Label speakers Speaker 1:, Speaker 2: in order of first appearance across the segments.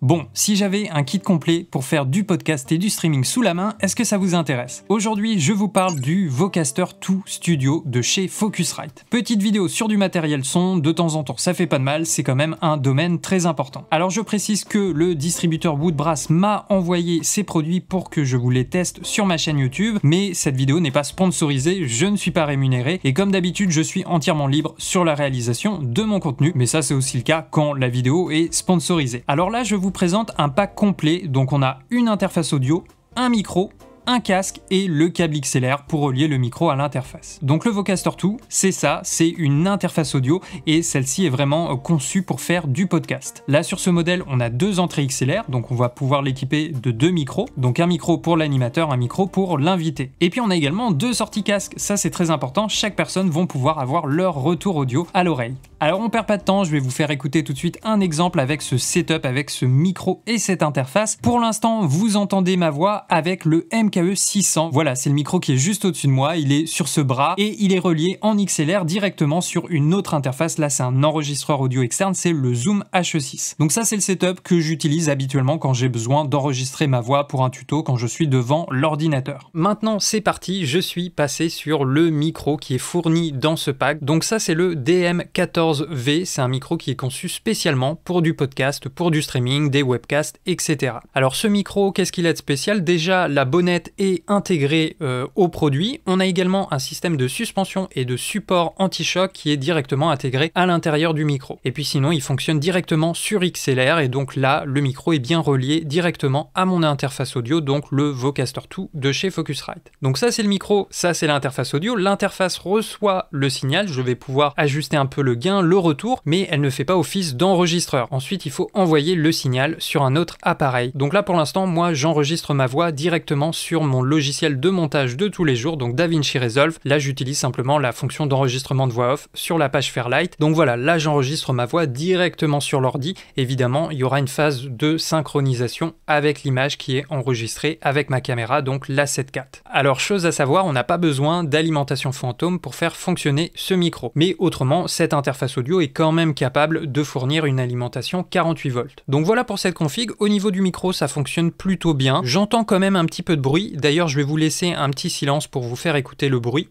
Speaker 1: Bon, si j'avais un kit complet pour faire du podcast et du streaming sous la main, est-ce que ça vous intéresse Aujourd'hui, je vous parle du Vocaster 2 Studio de chez Focusrite. Petite vidéo sur du matériel son, de temps en temps ça fait pas de mal, c'est quand même un domaine très important. Alors je précise que le distributeur Woodbrass m'a envoyé ses produits pour que je vous les teste sur ma chaîne YouTube, mais cette vidéo n'est pas sponsorisée, je ne suis pas rémunéré, et comme d'habitude, je suis entièrement libre sur la réalisation de mon contenu, mais ça c'est aussi le cas quand la vidéo est sponsorisée. Alors là, je vous vous présente un pack complet, donc on a une interface audio, un micro, un casque et le câble XLR pour relier le micro à l'interface. Donc le Vocaster 2, c'est ça, c'est une interface audio et celle-ci est vraiment euh, conçue pour faire du podcast. Là sur ce modèle, on a deux entrées XLR, donc on va pouvoir l'équiper de deux micros, donc un micro pour l'animateur, un micro pour l'invité. Et puis on a également deux sorties casque, ça c'est très important, chaque personne vont pouvoir avoir leur retour audio à l'oreille. Alors on perd pas de temps, je vais vous faire écouter tout de suite un exemple avec ce setup, avec ce micro et cette interface. Pour l'instant, vous entendez ma voix avec le MK 600. Voilà, c'est le micro qui est juste au-dessus de moi, il est sur ce bras et il est relié en XLR directement sur une autre interface. Là, c'est un enregistreur audio externe, c'est le Zoom H6. Donc ça, c'est le setup que j'utilise habituellement quand j'ai besoin d'enregistrer ma voix pour un tuto, quand je suis devant l'ordinateur. Maintenant, c'est parti, je suis passé sur le micro qui est fourni dans ce pack. Donc ça, c'est le DM14V, c'est un micro qui est conçu spécialement pour du podcast, pour du streaming, des webcasts, etc. Alors ce micro, qu'est-ce qu'il a de spécial Déjà, la bonnette est intégré euh, au produit. On a également un système de suspension et de support anti-choc qui est directement intégré à l'intérieur du micro. Et puis sinon, il fonctionne directement sur XLR et donc là, le micro est bien relié directement à mon interface audio, donc le Vocaster 2 de chez Focusrite. Donc ça c'est le micro, ça c'est l'interface audio. L'interface reçoit le signal, je vais pouvoir ajuster un peu le gain, le retour, mais elle ne fait pas office d'enregistreur. Ensuite, il faut envoyer le signal sur un autre appareil. Donc là pour l'instant, moi j'enregistre ma voix directement sur mon logiciel de montage de tous les jours, donc DaVinci Resolve. Là, j'utilise simplement la fonction d'enregistrement de voix off sur la page Fairlight. Donc voilà, là, j'enregistre ma voix directement sur l'ordi. Évidemment, il y aura une phase de synchronisation avec l'image qui est enregistrée avec ma caméra, donc la 7.4. Alors, chose à savoir, on n'a pas besoin d'alimentation fantôme pour faire fonctionner ce micro. Mais autrement, cette interface audio est quand même capable de fournir une alimentation 48 volts. Donc voilà pour cette config. Au niveau du micro, ça fonctionne plutôt bien. J'entends quand même un petit peu de bruit D'ailleurs, je vais vous laisser un petit silence pour vous faire écouter le bruit.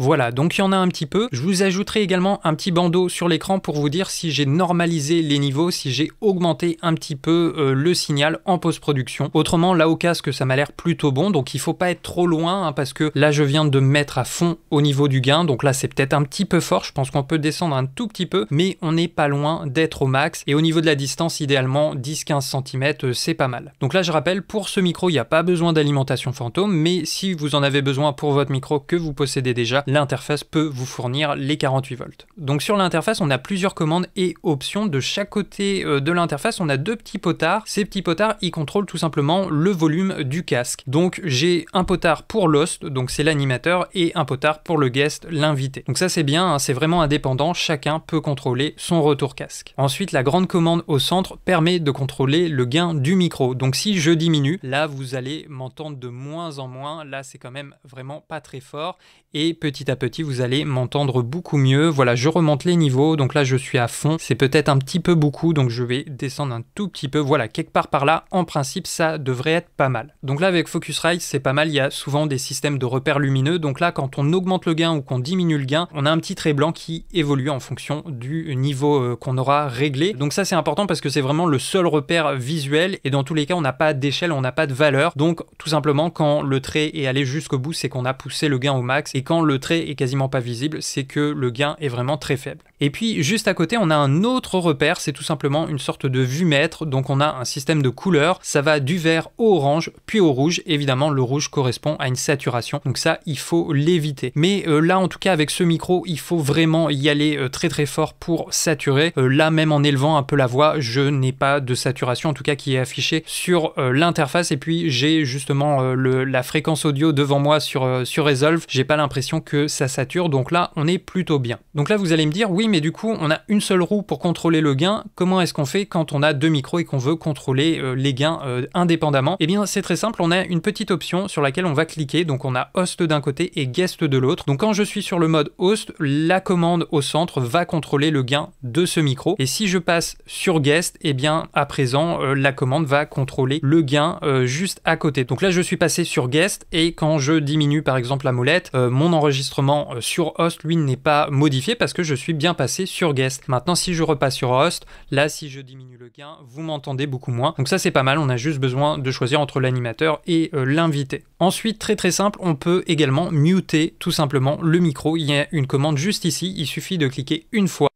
Speaker 1: Voilà, donc il y en a un petit peu. Je vous ajouterai également un petit bandeau sur l'écran pour vous dire si j'ai normalisé les niveaux, si j'ai augmenté un petit peu euh, le signal en post-production. Autrement, là au casque, ça m'a l'air plutôt bon, donc il faut pas être trop loin hein, parce que là je viens de mettre à fond au niveau du gain, donc là c'est peut-être un petit peu fort, je pense qu'on peut descendre un tout petit peu, mais on n'est pas loin d'être au max. Et au niveau de la distance, idéalement 10-15 cm, euh, c'est pas mal. Donc là je rappelle, pour ce micro, il n'y a pas besoin d'alimentation fantôme, mais si vous en avez besoin pour votre micro que vous possédez déjà, l'interface peut vous fournir les 48 volts. Donc sur l'interface, on a plusieurs commandes et options. De chaque côté euh, de l'interface, on a deux petits potards. Ces petits potards, ils contrôlent tout simplement le volume du casque. Donc j'ai un potard pour l'host, donc c'est l'animateur, et un potard pour le guest, l'invité. Donc ça c'est bien, hein, c'est vraiment indépendant, chacun peut contrôler son retour casque. Ensuite, la grande commande au centre permet de contrôler le gain du micro. Donc si je diminue, là vous allez m'entendre de moins en moins, là c'est quand même vraiment pas très fort et petit à petit vous allez m'entendre beaucoup mieux. Voilà, je remonte les niveaux, donc là je suis à fond. C'est peut-être un petit peu beaucoup, donc je vais descendre un tout petit peu. Voilà, quelque part par là, en principe, ça devrait être pas mal. Donc là avec Focusrite, c'est pas mal, il y a souvent des systèmes de repères lumineux. Donc là, quand on augmente le gain ou qu'on diminue le gain, on a un petit trait blanc qui évolue en fonction du niveau euh, qu'on aura réglé. Donc ça c'est important parce que c'est vraiment le seul repère visuel et dans tous les cas on n'a pas d'échelle, on n'a pas de valeur. Donc tout simplement quand le trait est allé jusqu'au bout, c'est qu'on a poussé le gain au max et quand le trait est quasiment pas visible, c'est que le gain est vraiment très faible. Et puis juste à côté, on a un autre repère, c'est tout simplement une sorte de vue mètre, donc on a un système de couleurs, ça va du vert au orange, puis au rouge, évidemment le rouge correspond à une saturation, donc ça il faut l'éviter. Mais euh, là en tout cas avec ce micro, il faut vraiment y aller euh, très très fort pour saturer. Euh, là même en élevant un peu la voix, je n'ai pas de saturation en tout cas qui est affichée sur l'interface et puis j'ai justement la fréquence audio devant moi sur, sur Resolve, j'ai pas l'impression que ça sature, donc là on est plutôt bien. Donc là vous allez me dire oui mais du coup, on a une seule roue pour contrôler le gain. Comment est-ce qu'on fait quand on a deux micros et qu'on veut contrôler euh, les gains euh, indépendamment et eh bien, c'est très simple. On a une petite option sur laquelle on va cliquer. Donc, on a host d'un côté et guest de l'autre. Donc, quand je suis sur le mode host, la commande au centre va contrôler le gain de ce micro. Et si je passe sur guest, et eh bien, à présent, euh, la commande va contrôler le gain juste à côté. Donc là, je suis passé sur guest et quand je diminue par exemple la molette, mon enregistrement sur host, lui, n'est pas modifié parce que je suis bien sur guest. Maintenant, si je repasse sur host, là, si je diminue le gain, vous m'entendez beaucoup moins. Donc ça, c'est pas mal. On a juste besoin de choisir entre l'animateur et euh, l'invité. Ensuite, très très simple, on peut également muter tout simplement le micro. Il y a une commande juste ici. Il suffit de cliquer une fois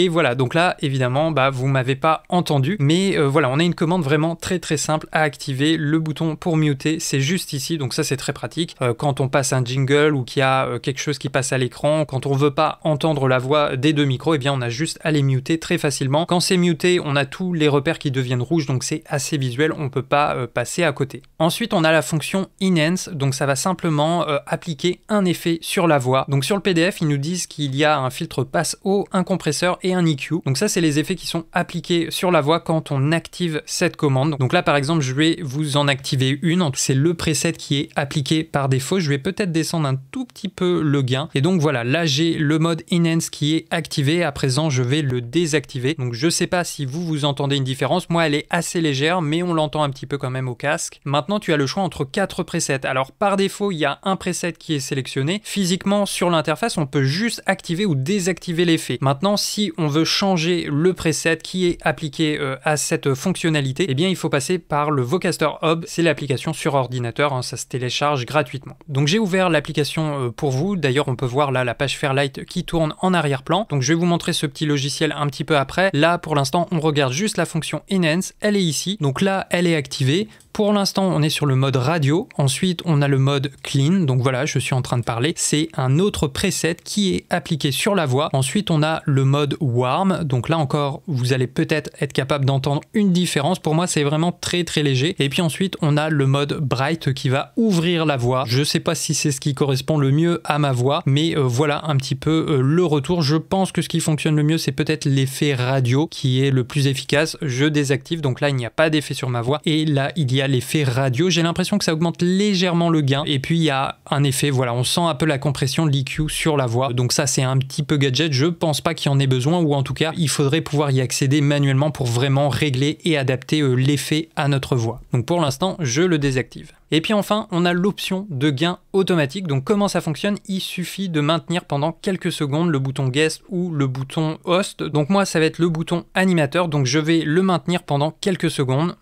Speaker 1: Et voilà, donc là, évidemment, bah, vous m'avez pas entendu, mais euh, voilà, on a une commande vraiment très très simple à activer. Le bouton pour muter, c'est juste ici, donc ça c'est très pratique. Euh, quand on passe un jingle ou qu'il y a euh, quelque chose qui passe à l'écran, quand on veut pas entendre la voix des deux micros, et eh bien on a juste à les muter très facilement. Quand c'est muté, on a tous les repères qui deviennent rouges, donc c'est assez visuel, on peut pas passer à côté. Ensuite, on a la fonction Enhance, donc ça va simplement appliquer un effet sur la voix. Donc sur le PDF, ils nous disent qu'il y a un filtre passe haut, un compresseur et un EQ. Donc ça, c'est les effets qui sont appliqués sur la voix quand on active cette commande. Donc là, par exemple, je vais vous en activer une. C'est le preset qui est appliqué par défaut. Je vais peut-être descendre un tout petit peu le gain. Et donc voilà, là, j'ai le mode Enhance qui est activé. À présent, je vais le désactiver. Donc je sais pas si vous, vous entendez une différence. Moi, elle est assez légère, mais on l'entend un petit peu quand même au casque. Maintenant, tu as le choix entre quatre presets. Alors par défaut, il y a un preset qui est sélectionné. Physiquement, sur l'interface, on peut juste activer ou désactiver l'effet. Maintenant, si on veut changer le preset qui est appliqué euh, à cette fonctionnalité, eh bien il faut passer par le Vocaster Hub, c'est l'application sur ordinateur, hein, ça se télécharge gratuitement. Donc j'ai ouvert l'application euh, pour vous, d'ailleurs on peut voir là la page Fairlight qui tourne en arrière-plan, donc je vais vous montrer ce petit logiciel un petit peu après. Là pour l'instant on regarde juste la fonction Enhance, elle est ici, donc là elle est activée, pour l'instant, on est sur le mode radio. Ensuite, on a le mode clean. Donc voilà, je suis en train de parler. C'est un autre preset qui est appliqué sur la voix. Ensuite, on a le mode Warm. Donc là encore, vous allez peut-être être capable d'entendre une différence. Pour moi, c'est vraiment très très léger. Et puis ensuite, on a le mode Bright qui va ouvrir la voix. Je sais pas si c'est ce qui correspond le mieux à ma voix, mais euh, voilà un petit peu euh, le retour. Je pense que ce qui fonctionne le mieux, c'est peut-être l'effet radio qui est le plus efficace. Je désactive, donc là, il n'y a pas d'effet sur ma voix. Et là, il y a l'effet radio. J'ai l'impression que ça augmente légèrement le gain. Et puis, il y a un effet, voilà, on sent un peu la compression, l'EQ sur la voix. Donc ça, c'est un petit peu gadget. Je pense pas qu'il y en ait besoin ou en tout cas il faudrait pouvoir y accéder manuellement pour vraiment régler et adapter euh, l'effet à notre voix. Donc pour l'instant je le désactive. Et puis enfin, on a l'option de gain automatique. Donc comment ça fonctionne Il suffit de maintenir pendant quelques secondes le bouton guest ou le bouton host. Donc moi, ça va être le bouton animateur. Donc je vais le maintenir pendant quelques secondes.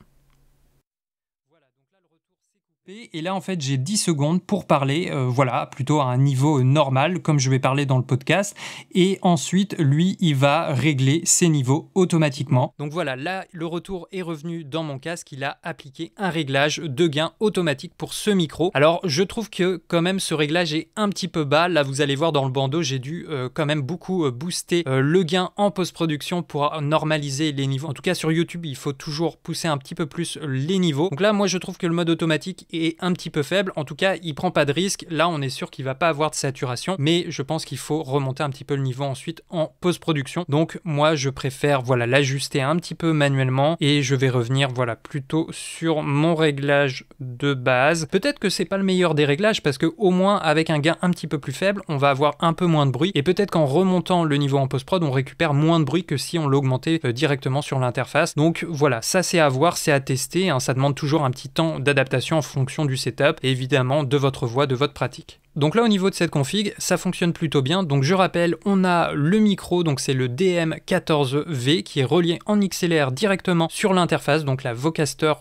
Speaker 1: Et là, en fait, j'ai 10 secondes pour parler, euh, voilà, plutôt à un niveau normal, comme je vais parler dans le podcast. Et ensuite, lui, il va régler ses niveaux automatiquement. Donc voilà, là, le retour est revenu dans mon casque. Il a appliqué un réglage de gain automatique pour ce micro. Alors, je trouve que quand même, ce réglage est un petit peu bas. Là, vous allez voir dans le bandeau, j'ai dû euh, quand même beaucoup euh, booster le gain en post-production pour normaliser les niveaux. En tout cas, sur YouTube, il faut toujours pousser un petit peu plus les niveaux. Donc là, moi, je trouve que le mode automatique est un petit peu faible. En tout cas, il prend pas de risque. Là, on est sûr qu'il va pas avoir de saturation, mais je pense qu'il faut remonter un petit peu le niveau ensuite en post-production. Donc moi, je préfère voilà l'ajuster un petit peu manuellement et je vais revenir voilà plutôt sur mon réglage de base. Peut-être que c'est pas le meilleur des réglages parce que au moins avec un gain un petit peu plus faible, on va avoir un peu moins de bruit et peut-être qu'en remontant le niveau en post-prod, on récupère moins de bruit que si on l'augmentait euh, directement sur l'interface. Donc voilà, ça c'est à voir, c'est à tester. Hein. Ça demande toujours un petit temps d'adaptation en fonction du setup et évidemment de votre voix, de votre pratique. Donc là au niveau de cette config, ça fonctionne plutôt bien. Donc je rappelle, on a le micro, donc c'est le DM14V qui est relié en XLR directement sur l'interface, donc la Vocaster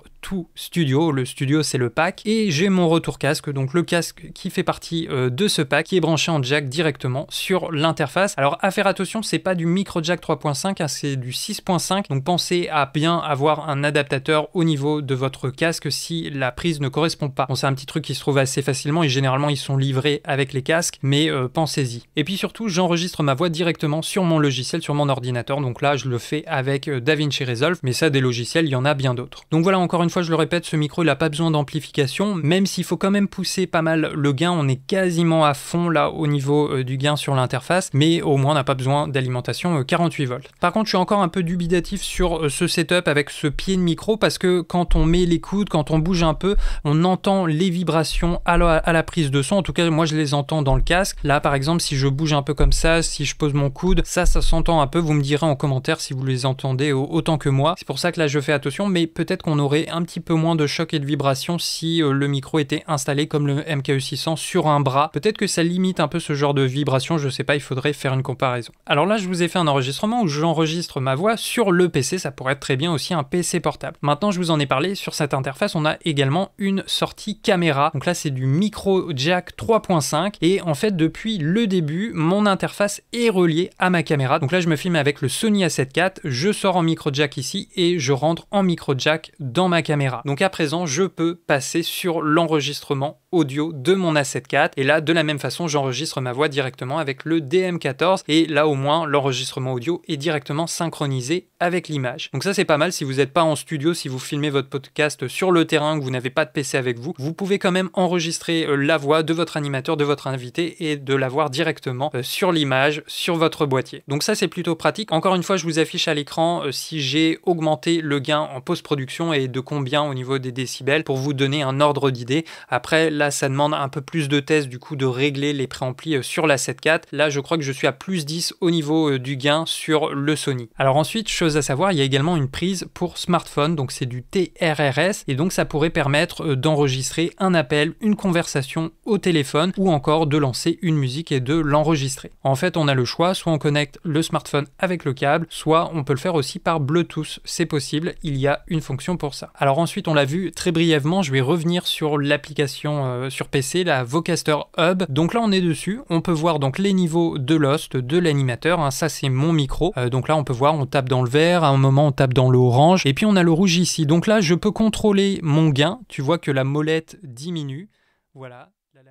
Speaker 1: studio. Le studio, c'est le pack. Et j'ai mon retour casque, donc le casque qui fait partie euh, de ce pack, qui est branché en jack directement sur l'interface. Alors, à faire attention, c'est pas du micro jack 3.5, hein, c'est du 6.5. Donc, pensez à bien avoir un adaptateur au niveau de votre casque si la prise ne correspond pas. Bon, c'est un petit truc qui se trouve assez facilement et généralement, ils sont livrés avec les casques, mais euh, pensez-y. Et puis surtout, j'enregistre ma voix directement sur mon logiciel, sur mon ordinateur. Donc là, je le fais avec euh, DaVinci Resolve, mais ça, des logiciels, il y en a bien d'autres. Donc voilà, encore une fois, je le répète, ce micro, il n'a pas besoin d'amplification, même s'il faut quand même pousser pas mal le gain, on est quasiment à fond là au niveau euh, du gain sur l'interface, mais au moins on n'a pas besoin d'alimentation 48 euh, volts. Par contre, je suis encore un peu dubitatif sur euh, ce setup avec ce pied de micro, parce que quand on met les coudes, quand on bouge un peu, on entend les vibrations à la, à la prise de son, en tout cas moi je les entends dans le casque. Là par exemple, si je bouge un peu comme ça, si je pose mon coude, ça, ça s'entend un peu, vous me direz en commentaire si vous les entendez autant que moi. C'est pour ça que là je fais attention, mais peut-être qu'on aurait un petit peu moins de choc et de vibration si euh, le micro était installé comme le MKE600 sur un bras. Peut-être que ça limite un peu ce genre de vibration, je sais pas, il faudrait faire une comparaison. Alors là, je vous ai fait un enregistrement où j'enregistre ma voix sur le PC, ça pourrait être très bien aussi un PC portable. Maintenant, je vous en ai parlé, sur cette interface, on a également une sortie caméra. Donc là, c'est du micro jack 3.5 et en fait, depuis le début, mon interface est reliée à ma caméra. Donc là, je me filme avec le Sony a 74 je sors en micro jack ici et je rentre en micro jack dans ma caméra donc à présent, je peux passer sur l'enregistrement audio de mon A7 IV et là, de la même façon, j'enregistre ma voix directement avec le DM14 et là au moins, l'enregistrement audio est directement synchronisé avec l'image. Donc ça, c'est pas mal si vous n'êtes pas en studio, si vous filmez votre podcast sur le terrain, que vous n'avez pas de PC avec vous, vous pouvez quand même enregistrer euh, la voix de votre animateur, de votre invité et de la voir directement euh, sur l'image, sur votre boîtier. Donc ça, c'est plutôt pratique. Encore une fois, je vous affiche à l'écran euh, si j'ai augmenté le gain en post-production et de combien au niveau des décibels pour vous donner un ordre d'idée. Après, là, ça demande un peu plus de tests du coup de régler les préamplis euh, sur la 7.4. Là, je crois que je suis à plus 10 au niveau euh, du gain sur le Sony. Alors ensuite, chose à savoir, il y a également une prise pour smartphone, donc c'est du TRRS et donc ça pourrait permettre euh, d'enregistrer un appel, une conversation au téléphone ou encore de lancer une musique et de l'enregistrer. En fait, on a le choix, soit on connecte le smartphone avec le câble, soit on peut le faire aussi par Bluetooth, c'est possible, il y a une fonction pour ça. Alors ensuite, on l'a vu très brièvement, je vais revenir sur l'application euh, sur PC, la Vocaster Hub. Donc là, on est dessus, on peut voir donc les niveaux de l'host, de l'animateur, hein. ça c'est mon micro. Euh, donc là, on peut voir, on tape dans le vert, à un moment on tape dans l'orange, et puis on a le rouge ici. Donc là, je peux contrôler mon gain, tu vois que la molette diminue, voilà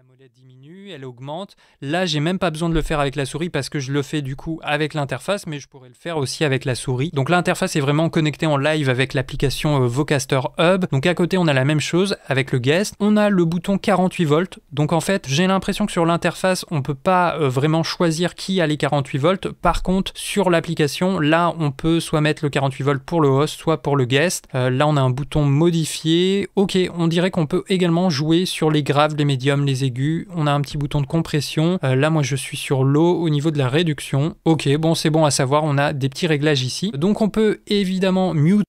Speaker 1: molette diminue, elle augmente. Là, j'ai même pas besoin de le faire avec la souris parce que je le fais du coup avec l'interface, mais je pourrais le faire aussi avec la souris. Donc l'interface est vraiment connectée en live avec l'application euh, Vocaster Hub. Donc à côté, on a la même chose avec le guest. On a le bouton 48 volts. Donc en fait, j'ai l'impression que sur l'interface, on peut pas euh, vraiment choisir qui a les 48 volts. Par contre, sur l'application, là, on peut soit mettre le 48 volts pour le host, soit pour le guest. Euh, là, on a un bouton modifier Ok, on dirait qu'on peut également jouer sur les graves, les médiums, les aigus on a un petit bouton de compression, euh, là moi je suis sur l'eau au niveau de la réduction. Ok, bon c'est bon à savoir, on a des petits réglages ici. Donc on peut évidemment mute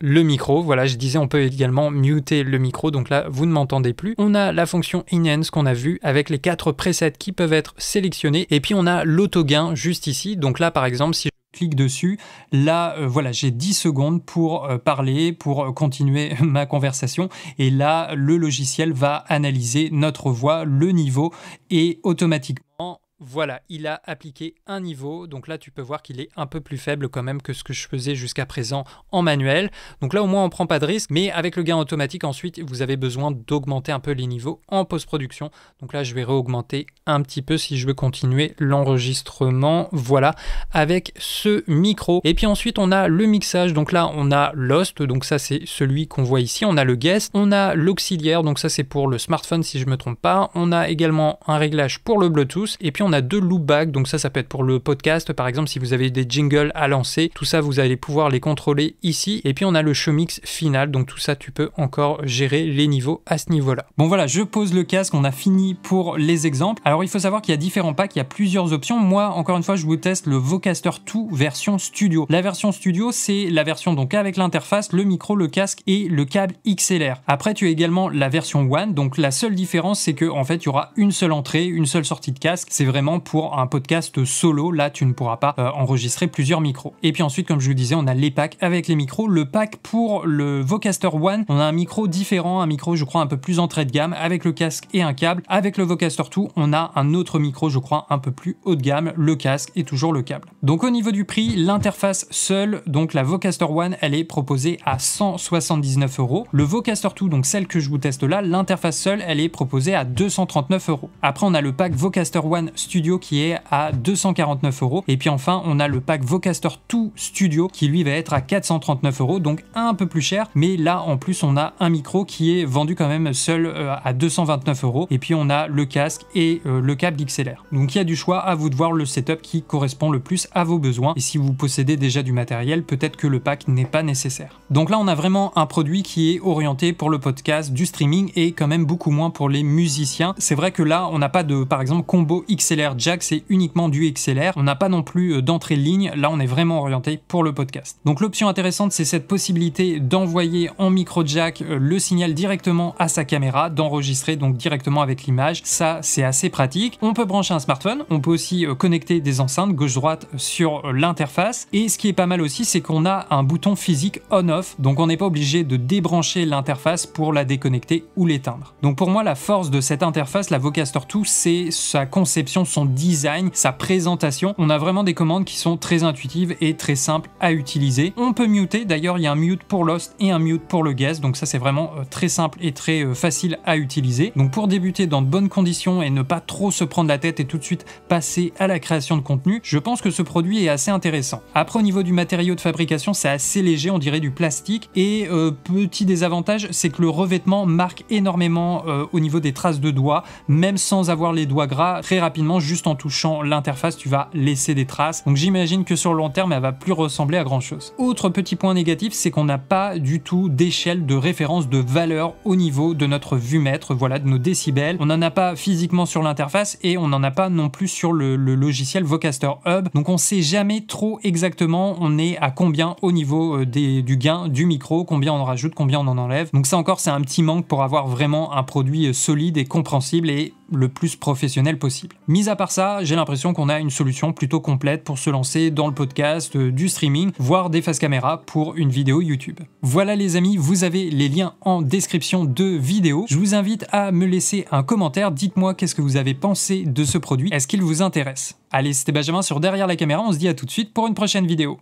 Speaker 1: le micro. Voilà, je disais, on peut également muter le micro, donc là, vous ne m'entendez plus. On a la fonction Enhance qu'on a vu avec les quatre presets qui peuvent être sélectionnés. Et puis, on a l'autogain juste ici. Donc là, par exemple, si je clique dessus. Là, euh, voilà, j'ai 10 secondes pour euh, parler, pour euh, continuer ma conversation. Et là, le logiciel va analyser notre voix, le niveau, et automatiquement, voilà, il a appliqué un niveau, donc là tu peux voir qu'il est un peu plus faible quand même que ce que je faisais jusqu'à présent en manuel. Donc là au moins on prend pas de risque, mais avec le gain automatique ensuite vous avez besoin d'augmenter un peu les niveaux en post-production. Donc là je vais réaugmenter un petit peu si je veux continuer l'enregistrement, voilà, avec ce micro. Et puis ensuite on a le mixage, donc là on a l'host, donc ça c'est celui qu'on voit ici, on a le guest, on a l'auxiliaire, donc ça c'est pour le smartphone si je me trompe pas, on a également un réglage pour le Bluetooth, et puis on on a deux loopbacks, donc ça, ça peut être pour le podcast, par exemple, si vous avez des jingles à lancer, tout ça, vous allez pouvoir les contrôler ici. Et puis, on a le show mix final, donc tout ça, tu peux encore gérer les niveaux à ce niveau-là. Bon, voilà, je pose le casque, on a fini pour les exemples. Alors, il faut savoir qu'il y a différents packs, il y a plusieurs options. Moi, encore une fois, je vous teste le Vocaster 2 version studio. La version studio, c'est la version donc avec l'interface, le micro, le casque et le câble XLR. Après, tu as également la version One, donc la seule différence, c'est que en fait, il y aura une seule entrée, une seule sortie de casque. C'est vrai pour un podcast solo. Là, tu ne pourras pas euh, enregistrer plusieurs micros. Et puis ensuite, comme je vous disais, on a les packs avec les micros. Le pack pour le Vocaster One, on a un micro différent, un micro, je crois, un peu plus entrée de gamme, avec le casque et un câble. Avec le Vocaster 2, on a un autre micro, je crois, un peu plus haut de gamme, le casque et toujours le câble. Donc au niveau du prix, l'interface seule, donc la Vocaster One, elle est proposée à 179 euros. Le Vocaster 2, donc celle que je vous teste là, l'interface seule, elle est proposée à 239 euros. Après, on a le pack Vocaster One Studio qui est à 249 euros. Et puis enfin, on a le pack Vocaster 2 Studio qui lui va être à 439 euros, donc un peu plus cher. Mais là, en plus, on a un micro qui est vendu quand même seul euh, à 229 euros. Et puis on a le casque et euh, le câble XLR. Donc il y a du choix à vous de voir le setup qui correspond le plus à vos besoins. Et si vous possédez déjà du matériel, peut-être que le pack n'est pas nécessaire. Donc là, on a vraiment un produit qui est orienté pour le podcast, du streaming et quand même beaucoup moins pour les musiciens. C'est vrai que là, on n'a pas de, par exemple, combo XLR jack, c'est uniquement du XLR. On n'a pas non plus euh, d'entrée ligne. Là, on est vraiment orienté pour le podcast. Donc l'option intéressante, c'est cette possibilité d'envoyer en micro jack euh, le signal directement à sa caméra, d'enregistrer donc directement avec l'image. Ça, c'est assez pratique. On peut brancher un smartphone. On peut aussi euh, connecter des enceintes gauche-droite sur l'interface. Et ce qui est pas mal aussi, c'est qu'on a un bouton physique on-off. Donc on n'est pas obligé de débrancher l'interface pour la déconnecter ou l'éteindre. Donc pour moi, la force de cette interface, la Vocaster 2, c'est sa conception son design, sa présentation. On a vraiment des commandes qui sont très intuitives et très simples à utiliser. On peut muter, d'ailleurs il y a un mute pour Lost et un mute pour le guest, donc ça c'est vraiment euh, très simple et très euh, facile à utiliser. Donc pour débuter dans de bonnes conditions et ne pas trop se prendre la tête et tout de suite passer à la création de contenu, je pense que ce produit est assez intéressant. Après au niveau du matériau de fabrication, c'est assez léger, on dirait du plastique, et euh, petit désavantage, c'est que le revêtement marque énormément au niveau des traces de doigts, même sans avoir les doigts gras, très rapidement juste en touchant l'interface, tu vas laisser des traces. Donc j'imagine que sur le long terme, elle va plus ressembler à grand chose. Autre petit point négatif, c'est qu'on n'a pas du tout d'échelle de référence de valeur au niveau de notre vue mètre, voilà, de nos décibels. On n'en a pas physiquement sur l'interface et on n'en a pas non plus sur le, logiciel Vocaster Hub. Donc on sait jamais trop exactement on est à combien au niveau euh, du gain du micro, combien on rajoute, combien on en enlève. Donc ça encore, c'est un petit manque pour avoir vraiment un produit euh, solide et compréhensible et le plus professionnel possible. Mis à part ça, j'ai l'impression qu'on a une solution plutôt complète pour se lancer dans le podcast, euh, du streaming, voire des faces caméra pour une vidéo YouTube. Voilà les amis, vous avez les liens en description de vidéo. Je vous invite à me laisser un commentaire, dites-moi qu'est-ce que vous avez pensé de ce produit, est-ce qu'il vous intéresse Allez, c'était Benjamin sur Derrière la caméra, on se dit à tout de suite pour une prochaine vidéo.